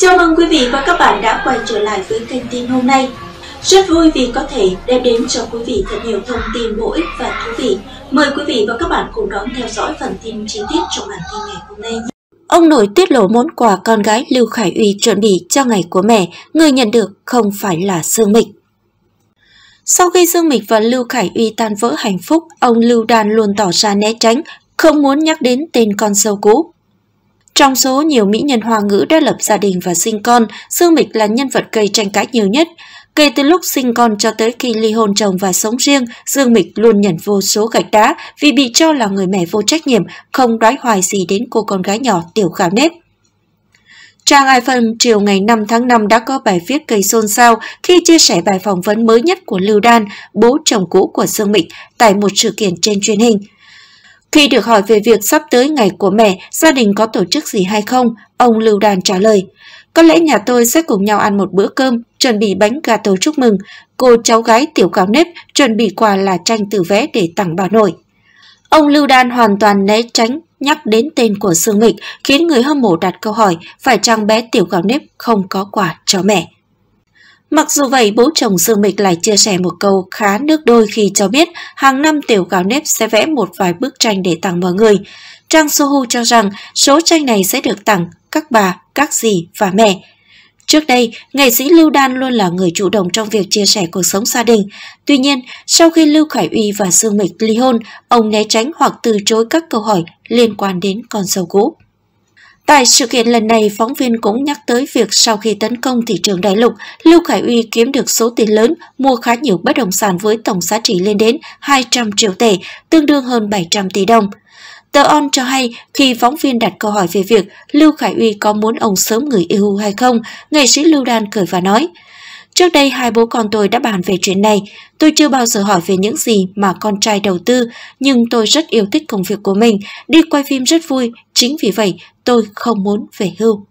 Chào mừng quý vị và các bạn đã quay trở lại với kênh tin hôm nay. Rất vui vì có thể đem đến cho quý vị thật nhiều thông tin bổ ích và thú vị. Mời quý vị và các bạn cùng đón theo dõi phần tin chi tiết trong bản tin ngày hôm nay. Ông nội tiết lộ món quà con gái Lưu Khải Uy chuẩn bị cho ngày của mẹ, người nhận được không phải là Dương Mịch. Sau khi Dương Mịch và Lưu Khải Uy tan vỡ hạnh phúc, ông Lưu Đan luôn tỏ ra né tránh, không muốn nhắc đến tên con sâu cũ. Trong số nhiều mỹ nhân hoa ngữ đã lập gia đình và sinh con, Dương Mịch là nhân vật gây tranh cãi nhiều nhất. Kể từ lúc sinh con cho tới khi ly hôn chồng và sống riêng, Dương Mịch luôn nhận vô số gạch đá vì bị cho là người mẹ vô trách nhiệm, không đoái hoài gì đến cô con gái nhỏ tiểu khảo nếp. Trang Ai Phân chiều ngày 5 tháng 5 đã có bài viết gây xôn xao khi chia sẻ bài phỏng vấn mới nhất của Lưu Đan, bố chồng cũ của Dương Mịch, tại một sự kiện trên truyền hình. Khi được hỏi về việc sắp tới ngày của mẹ, gia đình có tổ chức gì hay không, ông Lưu Đàn trả lời. Có lẽ nhà tôi sẽ cùng nhau ăn một bữa cơm, chuẩn bị bánh gà tổ chúc mừng. Cô cháu gái tiểu cáo nếp chuẩn bị quà là tranh tử vẽ để tặng bà nội. Ông Lưu Đan hoàn toàn né tránh nhắc đến tên của Dương mịch, khiến người hâm mộ đặt câu hỏi phải chăng bé tiểu gạo nếp không có quà cho mẹ. Mặc dù vậy, bố chồng Dương Mịch lại chia sẻ một câu khá nước đôi khi cho biết hàng năm tiểu gạo nếp sẽ vẽ một vài bức tranh để tặng mọi người. Trang Sohu cho rằng số tranh này sẽ được tặng các bà, các dì và mẹ. Trước đây, nghệ sĩ Lưu Đan luôn là người chủ động trong việc chia sẻ cuộc sống gia đình. Tuy nhiên, sau khi Lưu Khải Uy và Dương Mịch ly hôn, ông né tránh hoặc từ chối các câu hỏi liên quan đến con dâu cũ. Tại sự kiện lần này, phóng viên cũng nhắc tới việc sau khi tấn công thị trường đại lục, Lưu Khải Uy kiếm được số tiền lớn, mua khá nhiều bất động sản với tổng giá trị lên đến 200 triệu tệ, tương đương hơn 700 tỷ đồng. Tờ On cho hay khi phóng viên đặt câu hỏi về việc Lưu Khải Uy có muốn ông sớm người yêu hay không, nghệ sĩ Lưu Đan cười và nói – Trước đây hai bố con tôi đã bàn về chuyện này, tôi chưa bao giờ hỏi về những gì mà con trai đầu tư, nhưng tôi rất yêu thích công việc của mình, đi quay phim rất vui, chính vì vậy tôi không muốn về hưu.